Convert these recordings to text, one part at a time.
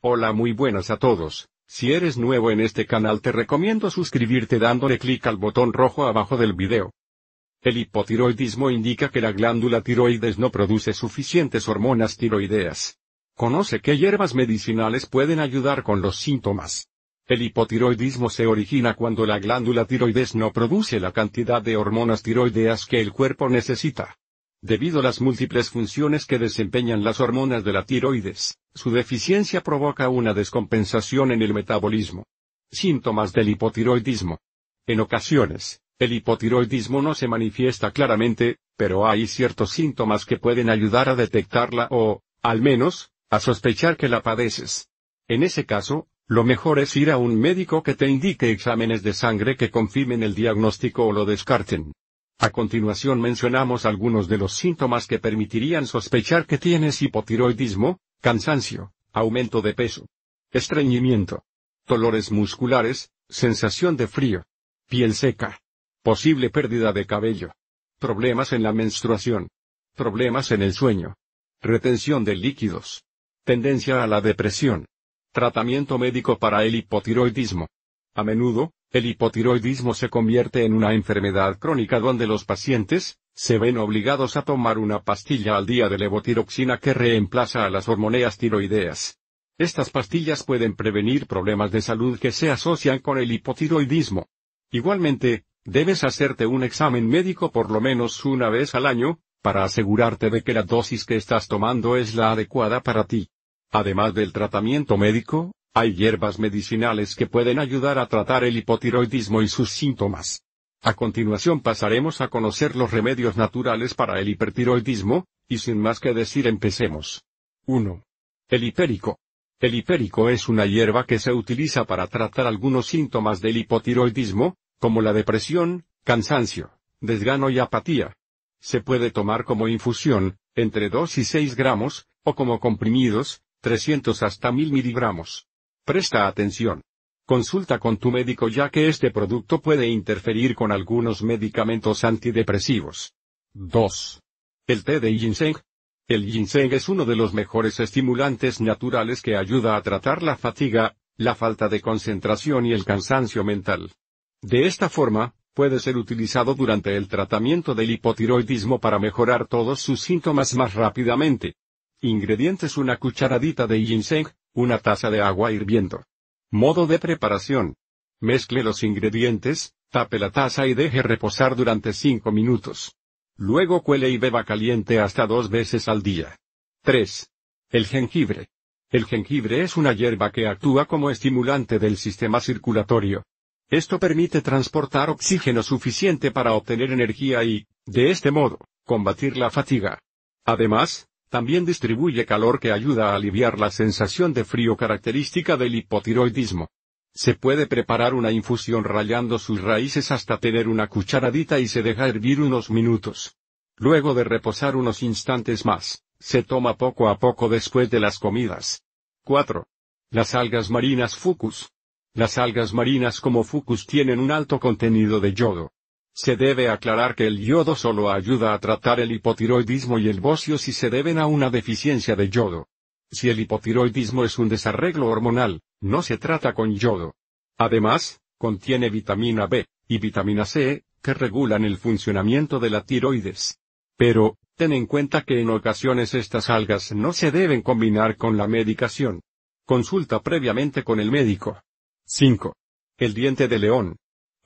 Hola muy buenas a todos, si eres nuevo en este canal te recomiendo suscribirte dándole clic al botón rojo abajo del video. El hipotiroidismo indica que la glándula tiroides no produce suficientes hormonas tiroideas. Conoce qué hierbas medicinales pueden ayudar con los síntomas. El hipotiroidismo se origina cuando la glándula tiroides no produce la cantidad de hormonas tiroideas que el cuerpo necesita. Debido a las múltiples funciones que desempeñan las hormonas de la tiroides, su deficiencia provoca una descompensación en el metabolismo. Síntomas del hipotiroidismo. En ocasiones, el hipotiroidismo no se manifiesta claramente, pero hay ciertos síntomas que pueden ayudar a detectarla o, al menos, a sospechar que la padeces. En ese caso, lo mejor es ir a un médico que te indique exámenes de sangre que confirmen el diagnóstico o lo descarten. A continuación mencionamos algunos de los síntomas que permitirían sospechar que tienes hipotiroidismo, cansancio, aumento de peso, estreñimiento, dolores musculares, sensación de frío, piel seca, posible pérdida de cabello, problemas en la menstruación, problemas en el sueño, retención de líquidos, tendencia a la depresión, tratamiento médico para el hipotiroidismo. A menudo, el hipotiroidismo se convierte en una enfermedad crónica donde los pacientes, se ven obligados a tomar una pastilla al día de levotiroxina que reemplaza a las hormonas tiroideas. Estas pastillas pueden prevenir problemas de salud que se asocian con el hipotiroidismo. Igualmente, debes hacerte un examen médico por lo menos una vez al año, para asegurarte de que la dosis que estás tomando es la adecuada para ti. Además del tratamiento médico, hay hierbas medicinales que pueden ayudar a tratar el hipotiroidismo y sus síntomas. A continuación pasaremos a conocer los remedios naturales para el hipertiroidismo, y sin más que decir empecemos. 1. El hipérico. El hipérico es una hierba que se utiliza para tratar algunos síntomas del hipotiroidismo, como la depresión, cansancio, desgano y apatía. Se puede tomar como infusión, entre 2 y 6 gramos, o como comprimidos, 300 hasta 1000 miligramos. Presta atención. Consulta con tu médico ya que este producto puede interferir con algunos medicamentos antidepresivos. 2. El té de ginseng. El ginseng es uno de los mejores estimulantes naturales que ayuda a tratar la fatiga, la falta de concentración y el cansancio mental. De esta forma, puede ser utilizado durante el tratamiento del hipotiroidismo para mejorar todos sus síntomas más rápidamente. Ingredientes una cucharadita de ginseng, una taza de agua hirviendo. Modo de preparación. Mezcle los ingredientes, tape la taza y deje reposar durante 5 minutos. Luego cuele y beba caliente hasta dos veces al día. 3. El jengibre. El jengibre es una hierba que actúa como estimulante del sistema circulatorio. Esto permite transportar oxígeno suficiente para obtener energía y, de este modo, combatir la fatiga. Además, también distribuye calor que ayuda a aliviar la sensación de frío característica del hipotiroidismo. Se puede preparar una infusión rayando sus raíces hasta tener una cucharadita y se deja hervir unos minutos. Luego de reposar unos instantes más, se toma poco a poco después de las comidas. 4. Las algas marinas Fucus. Las algas marinas como Fucus tienen un alto contenido de yodo, se debe aclarar que el yodo solo ayuda a tratar el hipotiroidismo y el bocio si se deben a una deficiencia de yodo. Si el hipotiroidismo es un desarreglo hormonal, no se trata con yodo. Además, contiene vitamina B y vitamina C, que regulan el funcionamiento de la tiroides. Pero, ten en cuenta que en ocasiones estas algas no se deben combinar con la medicación. Consulta previamente con el médico. 5. El diente de león.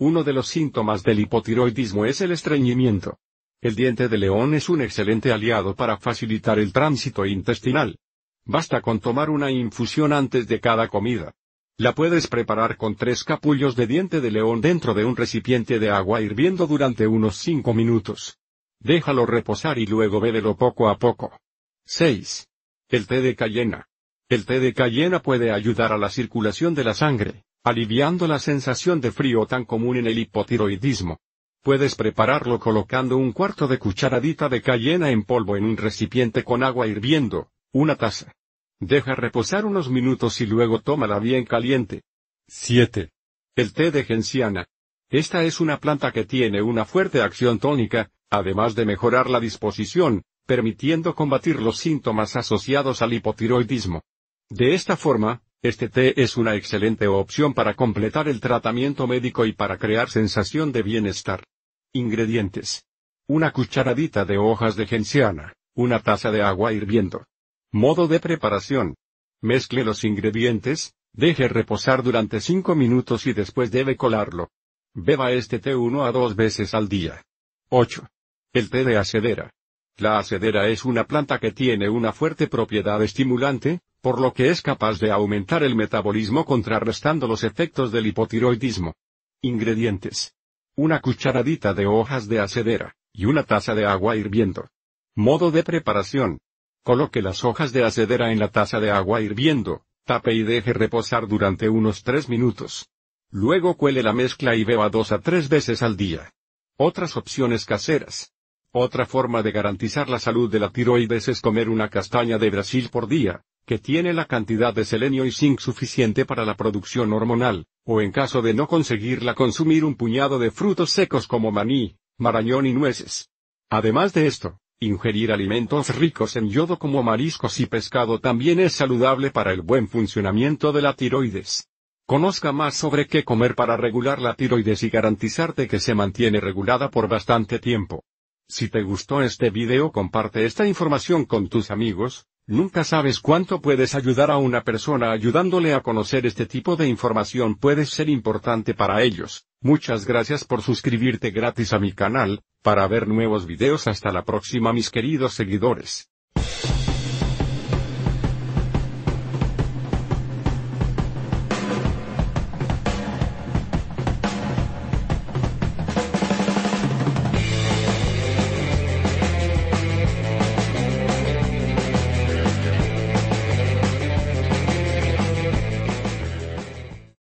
Uno de los síntomas del hipotiroidismo es el estreñimiento. El diente de león es un excelente aliado para facilitar el tránsito intestinal. Basta con tomar una infusión antes de cada comida. La puedes preparar con tres capullos de diente de león dentro de un recipiente de agua hirviendo durante unos cinco minutos. Déjalo reposar y luego bébelo poco a poco. 6. El té de cayena. El té de cayena puede ayudar a la circulación de la sangre, aliviando la sensación de frío tan común en el hipotiroidismo. Puedes prepararlo colocando un cuarto de cucharadita de cayena en polvo en un recipiente con agua hirviendo, una taza. Deja reposar unos minutos y luego tómala bien caliente. 7. El té de genciana. Esta es una planta que tiene una fuerte acción tónica, además de mejorar la disposición, permitiendo combatir los síntomas asociados al hipotiroidismo. De esta forma, este té es una excelente opción para completar el tratamiento médico y para crear sensación de bienestar. Ingredientes. Una cucharadita de hojas de genciana, una taza de agua hirviendo. Modo de preparación. Mezcle los ingredientes, deje reposar durante 5 minutos y después debe colarlo. Beba este té uno a dos veces al día. 8. El té de acedera. La acedera es una planta que tiene una fuerte propiedad estimulante, por lo que es capaz de aumentar el metabolismo contrarrestando los efectos del hipotiroidismo. Ingredientes. Una cucharadita de hojas de acedera, y una taza de agua hirviendo. Modo de preparación. Coloque las hojas de acedera en la taza de agua hirviendo, tape y deje reposar durante unos 3 minutos. Luego cuele la mezcla y beba dos a tres veces al día. Otras opciones caseras. Otra forma de garantizar la salud de la tiroides es comer una castaña de Brasil por día, que tiene la cantidad de selenio y zinc suficiente para la producción hormonal, o en caso de no conseguirla consumir un puñado de frutos secos como maní, marañón y nueces. Además de esto, ingerir alimentos ricos en yodo como mariscos y pescado también es saludable para el buen funcionamiento de la tiroides. Conozca más sobre qué comer para regular la tiroides y garantizarte que se mantiene regulada por bastante tiempo. Si te gustó este video comparte esta información con tus amigos, Nunca sabes cuánto puedes ayudar a una persona ayudándole a conocer este tipo de información puede ser importante para ellos. Muchas gracias por suscribirte gratis a mi canal, para ver nuevos videos hasta la próxima mis queridos seguidores.